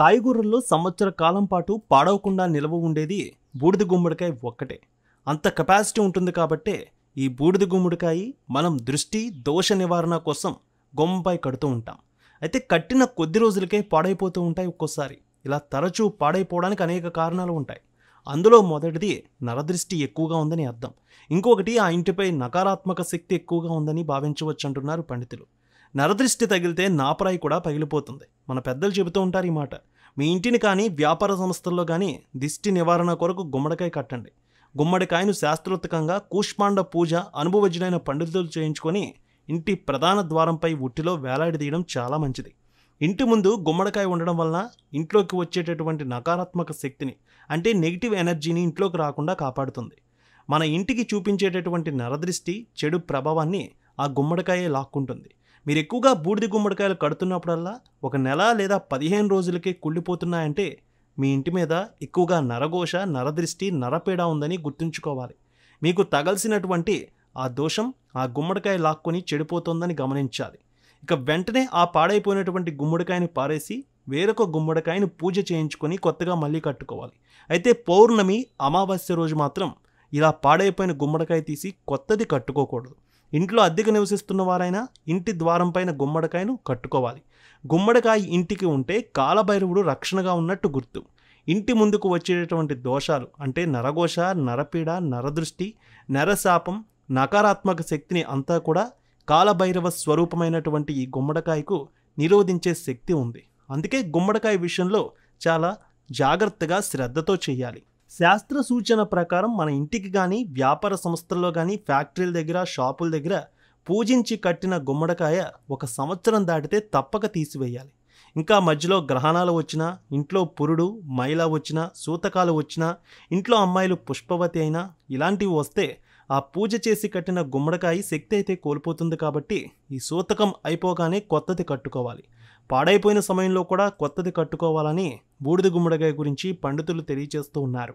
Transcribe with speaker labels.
Speaker 1: కాయగూరల్లో సంవత్సర కాలం పాటు పాడవకుండా నిలవ ఉండేది బూడిద గుమ్మడికాయ ఒక్కటే అంత కెపాసిటీ ఉంటుంది కాబట్టే ఈ బూడిద గుమ్మడికాయ మనం దృష్టి దోష నివారణ కోసం గొమ్మపై కడుతూ ఉంటాం అయితే కట్టిన కొద్ది రోజులకే పాడైపోతూ ఉంటాయి ఒక్కోసారి ఇలా తరచూ పాడైపోవడానికి అనేక కారణాలు ఉంటాయి అందులో మొదటిది నరదృష్టి ఎక్కువగా ఉందని అర్థం ఇంకొకటి ఆ ఇంటిపై నకారాత్మక శక్తి ఎక్కువగా ఉందని భావించవచ్చు అంటున్నారు పండితులు నరదృష్టి తగిలితే నాపరాయి కూడా పగిలిపోతుంది మన పెద్దలు చెబుతూ ఉంటారు ఈ మాట మీ ఇంటిని కానీ వ్యాపార సంస్థల్లో కానీ దిష్టి నివారణ కొరకు గుమ్మడికాయ కట్టండి గుమ్మడికాయను శాస్త్రోత్కంగా కూష్మాండ పూజ అనుభవజ్ఞులైన పండితులు చేయించుకొని ఇంటి ప్రధాన ద్వారంపై ఉట్టిలో వేలాడదీయడం చాలా మంచిది ఇంటి ముందు గుమ్మడికాయ ఉండడం వలన ఇంట్లోకి వచ్చేటటువంటి నకారాత్మక శక్తిని అంటే నెగిటివ్ ఎనర్జీని ఇంట్లోకి రాకుండా కాపాడుతుంది మన ఇంటికి చూపించేటటువంటి నరదృష్టి చెడు ప్రభావాన్ని ఆ గుమ్మడికాయే లాక్కుంటుంది మీరు ఎక్కువగా బూడిద గుమ్మడికాయలు కడుతున్నప్పుడల్లా ఒక నెల లేదా పదిహేను రోజులకే కుళ్ళిపోతున్నాయంటే మీ ఇంటి మీద ఎక్కువగా నరఘోష నరదృష్టి నరపీడ ఉందని గుర్తుంచుకోవాలి మీకు తగలిసినటువంటి ఆ దోషం ఆ గుమ్మడికాయ లాక్కొని చెడిపోతుందని గమనించాలి ఇక వెంటనే ఆ పాడైపోయినటువంటి గుమ్మడికాయని పారేసి వేరొక గుమ్మడికాయని పూజ చేయించుకొని కొత్తగా మళ్ళీ కట్టుకోవాలి అయితే పౌర్ణమి అమావాస్య రోజు మాత్రం ఇలా పాడైపోయిన గుమ్మడికాయ తీసి కొత్తది కట్టుకోకూడదు ఇంట్లో అద్దెకు నివసిస్తున్న వారైనా ఇంటి ద్వారం పైన గుమ్మడికాయను కట్టుకోవాలి గుమ్మడికాయ ఇంటికి ఉంటే కాలభైరవుడు రక్షణగా ఉన్నట్టు గుర్తు ఇంటి ముందుకు వచ్చేటటువంటి దోషాలు అంటే నరఘోష నరపీడ నరదృష్టి నరశాపం నకారాత్మక శక్తిని అంతా కూడా కాలభైరవ స్వరూపమైనటువంటి ఈ గుమ్మడికాయకు నిరోధించే శక్తి ఉంది అందుకే గుమ్మడికాయ విషయంలో చాలా జాగ్రత్తగా శ్రద్ధతో చేయాలి శాస్త్ర సూచన ప్రకారం మన ఇంటికి కానీ వ్యాపార సంస్థల్లో కానీ ఫ్యాక్టరీల దగ్గర షాపుల దగ్గర పూజించి కట్టిన గుమ్మడికాయ ఒక సంవత్సరం దాటితే తప్పక తీసివేయాలి ఇంకా మధ్యలో గ్రహణాలు వచ్చినా ఇంట్లో పురుడు మైల వచ్చినా సూతకాలు వచ్చినా ఇంట్లో అమ్మాయిలు పుష్పవతి అయినా ఇలాంటివి వస్తే ఆ పూజ చేసి కట్టిన గుమ్మడికాయ శక్తి అయితే కోల్పోతుంది కాబట్టి ఈ సూతకం అయిపోగానే కొత్తది కట్టుకోవాలి పాడైపోయిన సమయంలో కూడా కొత్తది కట్టుకోవాలని బూడిద గుమ్మడికాయ గురించి పండితులు తెలియజేస్తూ ఉన్నారు